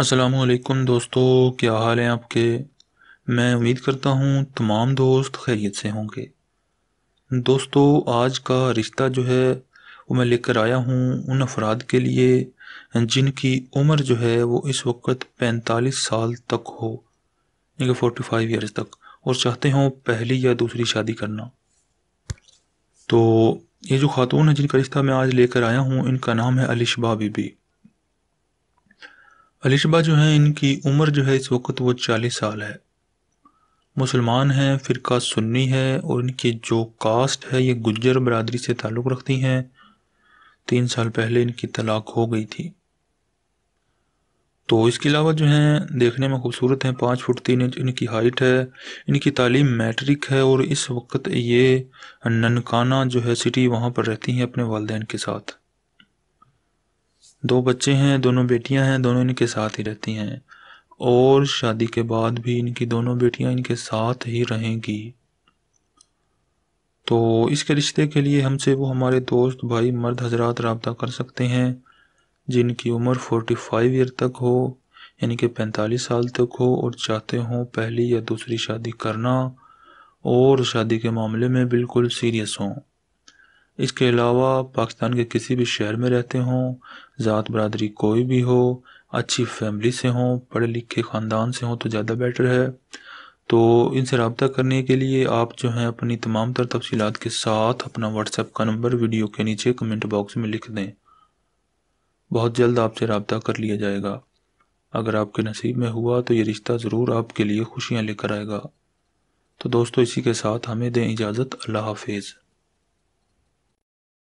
असलकुम दोस्तों क्या हाल है आपके मैं उम्मीद करता हूँ तमाम दोस्त खैरियत से होंगे दोस्तों आज का रिश्ता जो है वो मैं लेकर आया हूँ उन अफराद के लिए जिनकी उम्र जो है वो इस वक्त 45 साल तक हो यानी कि 45 ईयर्स तक और चाहते हों पहली या दूसरी शादी करना तो ये जो खातून है जिनका रिश्ता मैं आज लेकर आया हूँ इनका नाम है अलिशबा बीबी अलिशबा जो है इनकी उम्र जो है इस वक्त वो चालीस साल है मुसलमान हैं फ़िरका सुन्नी है और इनकी जो कास्ट है ये गुज्जर बरदरी से ताल्लुक़ रखती हैं तीन साल पहले इनकी तलाक हो गई थी तो इसके अलावा जो हैं देखने में खूबसूरत हैं पाँच फुट तीन इंच इनकी हाइट है इनकी तालीम मैट्रिक है और इस वक्त ये ननकाना जो है सिटी वहाँ पर रहती हैं अपने वालदेन के साथ दो बच्चे हैं दोनों बेटियां हैं दोनों इनके साथ ही रहती हैं और शादी के बाद भी इनकी दोनों बेटियां इनके साथ ही रहेंगी तो इसके रिश्ते के लिए हमसे वो हमारे दोस्त भाई मर्द हजरात रबता कर सकते हैं जिनकी उम्र फोर्टी फाइव ईयर तक हो यानी कि पैंतालीस साल तक हो और चाहते हों पहली या दूसरी शादी करना और शादी के मामले में बिल्कुल सीरियस हों इसके अलावा पाकिस्तान के किसी भी शहर में रहते हों ज़ात बरदरी कोई भी हो अच्छी फैमिली से हों पढ़े लिखे ख़ानदान से हों तो ज़्यादा बेटर है तो इनसे रबता करने के लिए आप जो हैं अपनी तमाम तर तफसीत के साथ अपना व्हाट्सएप का नंबर वीडियो के नीचे कमेंट बॉक्स में लिख दें बहुत जल्द आपसे रबता कर लिया जाएगा अगर आपके नसीब में हुआ तो ये रिश्ता ज़रूर आपके लिए खुशियाँ लेकर आएगा तो दोस्तों इसी के साथ हमें दें इजाज़त अल्लाह हाफिज़